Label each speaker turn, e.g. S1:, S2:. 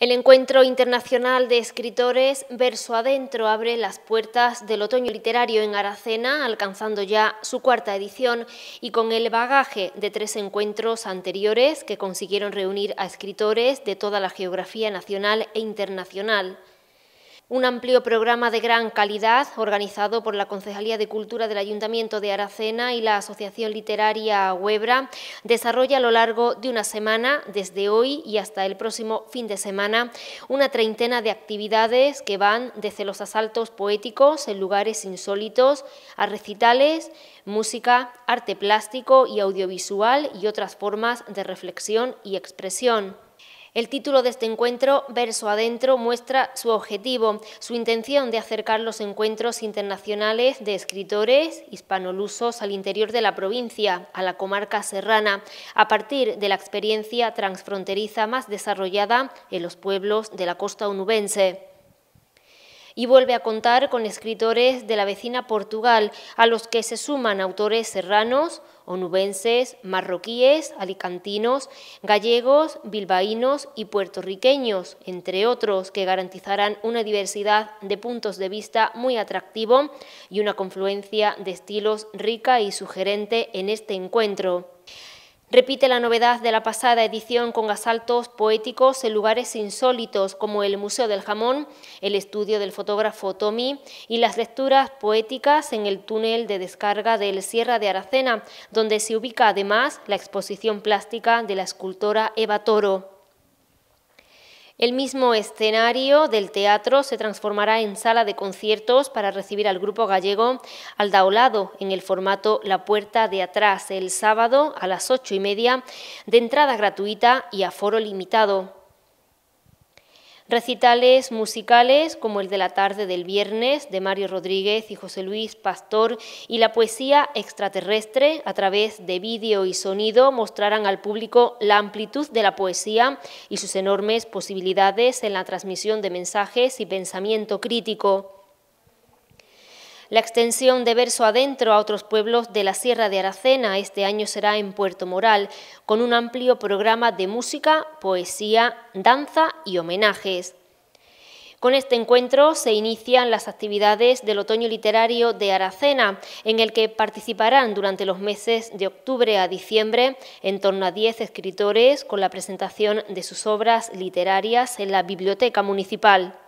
S1: El encuentro internacional de escritores Verso Adentro abre las puertas del otoño literario en Aracena, alcanzando ya su cuarta edición y con el bagaje de tres encuentros anteriores que consiguieron reunir a escritores de toda la geografía nacional e internacional. Un amplio programa de gran calidad organizado por la Concejalía de Cultura del Ayuntamiento de Aracena y la Asociación Literaria Huebra desarrolla a lo largo de una semana, desde hoy y hasta el próximo fin de semana, una treintena de actividades que van desde los asaltos poéticos en lugares insólitos a recitales, música, arte plástico y audiovisual y otras formas de reflexión y expresión. El título de este encuentro, Verso Adentro, muestra su objetivo, su intención de acercar los encuentros internacionales de escritores hispanolusos al interior de la provincia, a la comarca serrana, a partir de la experiencia transfronteriza más desarrollada en los pueblos de la costa onubense y vuelve a contar con escritores de la vecina Portugal, a los que se suman autores serranos, onubenses, marroquíes, alicantinos, gallegos, bilbaínos y puertorriqueños, entre otros, que garantizarán una diversidad de puntos de vista muy atractivo y una confluencia de estilos rica y sugerente en este encuentro. Repite la novedad de la pasada edición con asaltos poéticos en lugares insólitos como el Museo del Jamón, el estudio del fotógrafo Tommy y las lecturas poéticas en el túnel de descarga del Sierra de Aracena, donde se ubica además la exposición plástica de la escultora Eva Toro. El mismo escenario del teatro se transformará en sala de conciertos para recibir al grupo gallego Aldaulado en el formato La Puerta de Atrás el sábado a las ocho y media de entrada gratuita y aforo limitado. Recitales musicales como el de la tarde del viernes de Mario Rodríguez y José Luis Pastor y la poesía extraterrestre a través de vídeo y sonido mostrarán al público la amplitud de la poesía y sus enormes posibilidades en la transmisión de mensajes y pensamiento crítico. La extensión de verso adentro a otros pueblos de la Sierra de Aracena este año será en Puerto Moral, con un amplio programa de música, poesía, danza y homenajes. Con este encuentro se inician las actividades del Otoño Literario de Aracena, en el que participarán durante los meses de octubre a diciembre en torno a 10 escritores con la presentación de sus obras literarias en la Biblioteca Municipal.